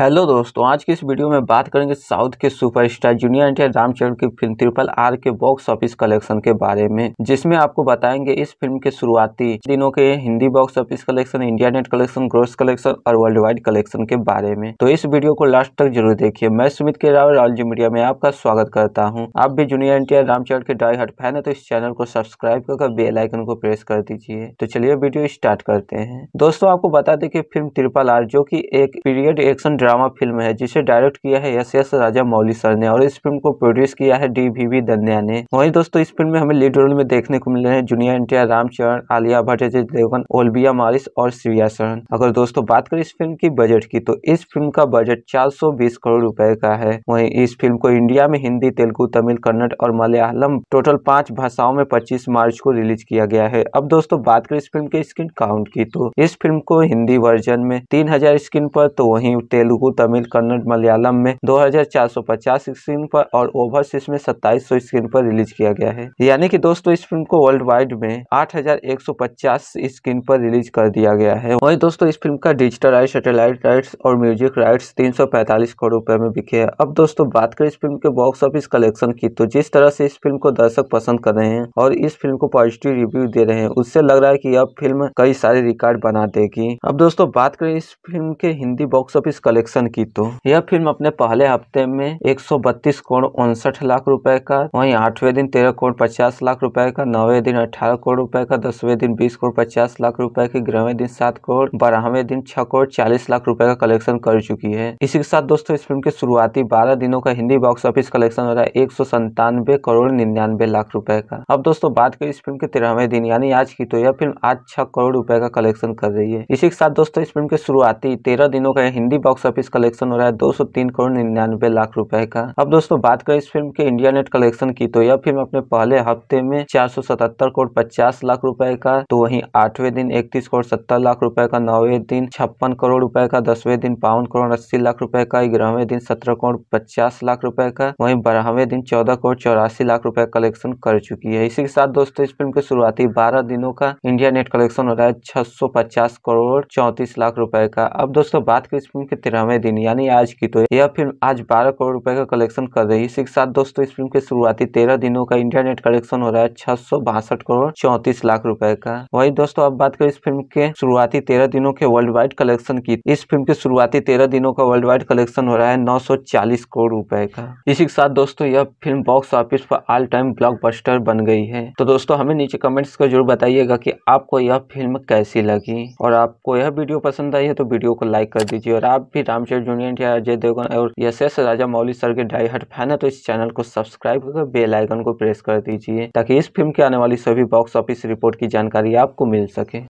hello दोस्तों आज की इस वीडियो में बात करेंगे साउथ के सुपरस्टार जूनियर एनटीआर रामचरण की फिल्म ट्रिपल आर के बॉक्स ऑफिस कलेक्शन के बारे में जिसमें आपको बताएंगे इस फिल्म के शुरुआती दिनों के Hindi box office collection India net collection gross collection और वर्ल्ड वाइड कलेक्शन के बारे में तो इस वीडियो को लास्ट तक जरूर देखिए मैं सुमित के राव रॉयल मीडिया में आपका स्वागत करता हूँ आप भी जूनियर एनटीआर रामचरण के ड्राई हट फैन है तो इस चैनल को सब्सक्राइब कर बेलाइकन को प्रेस कर दीजिए तो चलिए वीडियो स्टार्ट करते हैं दोस्तों आपको बता दें कि फिल्म ट्रिपल आर जो की एक पीरियड एक्शन ड्रामा फिल्म है जिसे डायरेक्ट किया है S S Rajamouli sir ने और इस फिल्म को प्रोड्यूस किया है डी वी वी दन्या ने वही दोस्तों इस फिल्म में हमें लीड रोल में देखने को मिले हैं junior NTR Ram Charan Alia Bhatt Ajay Devgan Olivia Morris और श्रिया शरण अगर दोस्तों बात करें इस फिल्म की बजट की तो इस फिल्म का बजट 420 करोड़ रूपए का है वही इस फिल्म को इंडिया में हिंदी तेलुगु तमिल कन्नड़ और मलयालम टोटल पांच भाषाओं में पच्चीस मार्च को रिलीज किया गया है अब दोस्तों बात करें इस फिल्म के स्क्रीन काउंट की तो इस फिल्म को हिंदी वर्जन में तीन स्क्रीन पर तो वहीं तेलुगु तेलुगु तमिल कन्नड़ मलयालम में 2450 स्क्रीन पर और ओवरसीज में 2700 स्क्रीन पर रिलीज किया गया है यानी कि दोस्तों इस फिल्म को वर्ल्ड वाइड में 8150 स्क्रीन पर रिलीज कर दिया गया है वही दोस्तों इस फिल्म का डिजिटल राइट सेटेलाइट राइट और म्यूजिक राइट तीन करोड़ रूपए में बिके है अब दोस्तों बात करें इस फिल्म के बॉक्स ऑफिस कलेक्शन की तो जिस तरह से इस फिल्म को दर्शक पसंद कर रहे हैं और इस फिल्म को पॉजिटिव रिव्यू दे रहे हैं उससे लग रहा है की अब फिल्म कई सारे रिकॉर्ड बना देगी अब दोस्तों बात करें इस फिल्म के Hindi box office collection collection की तो यह फिल्म अपने पहले हफ्ते में एक करोड़ उनसठ लाख रुपए का वहीं आठवें दिन तेरह करोड़ पचास लाख रुपए का नौवे दिन अठारह करोड़ रुपए का दसवें दिन बीस करोड़ पचास लाख रुपए की ग्यारहवें दिन सात करोड़ बारहवें दिन छह करोड़ चालीस लाख रुपए का कलेक्शन कर चुकी है इसी के साथ दोस्तों इस फिल्म के शुरुआती बारह दिनों का हिंदी बॉक्स ऑफिस कलेक्शन हो रहा है एक करोड़ निन्यानवे लाख रुपए का अब दोस्तों बात करें इस फिल्म के तेरहवें दिन यानी आज की तो यह फिल्म आज छह करोड़ रुपए का कलेक्शन कर रही है इसी के साथ दोस्तों इस फिल्म के शुरुआती तेरह दिनों का हिंदी बॉक्स ऑफिस कलेक्शन हो रहा है 203 करोड़ निन्यानवे लाख रुपए का अब दोस्तों बात करें इस फिल्म के इंडिया नेट कलेक्शन की तो यह फिल्म अपने पहले हफ्ते में 477 करोड़ 50 लाख रुपए का तो वहीं आठवें दिन 31 करोड़ 70 लाख रुपए का नौवे दिन छप्पन करोड़ रुपए का दसवें दिन बावन करोड़ अस्सी लाख रुपए का ग्यारहवें दिन सत्रह करोड़ पचास लाख रुपए का वही बारहवें दिन चौदह करोड़ चौरासी लाख रुपए कलेक्शन कर चुकी है इसी के साथ दोस्तों इस फिल्म के शुरुआती बारह दिनों का इंडिया नेट कलेक्शन हो रहा है छह करोड़ चौतीस लाख रुपए का अब दोस्तों बात करें इस फिल्म के तेरह ग्यारहवें दिन यानी आज की तो यह फिल्म आज बारह करोड़ रुपए का कलेक्शन कर रही है इसी के साथ दोस्तों इस फिल्म के शुरुआती तेरह दिनों का इंटरनेट कलेक्शन हो रहा है छह करोड़ चौतीस लाख रुपए का वही दोस्तों अब बात करें इस फिल्म के शुरुआती तेरह दिनों के वर्ल्ड वाइड कलेक्शन की इस फिल्म के शुरुआती तेरह दिनों का वर्ल्ड वाइड कलेक्शन हो रहा है नौ करोड़ रुपए का इसी के साथ दोस्तों यह फिल्म बॉक्स ऑफिस पर ऑल टाइम ब्लॉक बन गई है तो दोस्तों हमें नीचे कमेंट्स कर जरूर बताइएगा कि आपको यह फिल्म कैसी लगी और आपको यह वीडियो पसंद आई है तो वीडियो को लाइक कर दीजिए और आप भी रामशेर जूनियर या अजय देवगन और यशेष राजा मौली सर के ढाई हट फैन है तो इस चैनल को सब्सक्राइब करके बेल आइकन को प्रेस कर दीजिए ताकि इस फिल्म के आने वाली सभी बॉक्स ऑफिस रिपोर्ट की जानकारी आपको मिल सके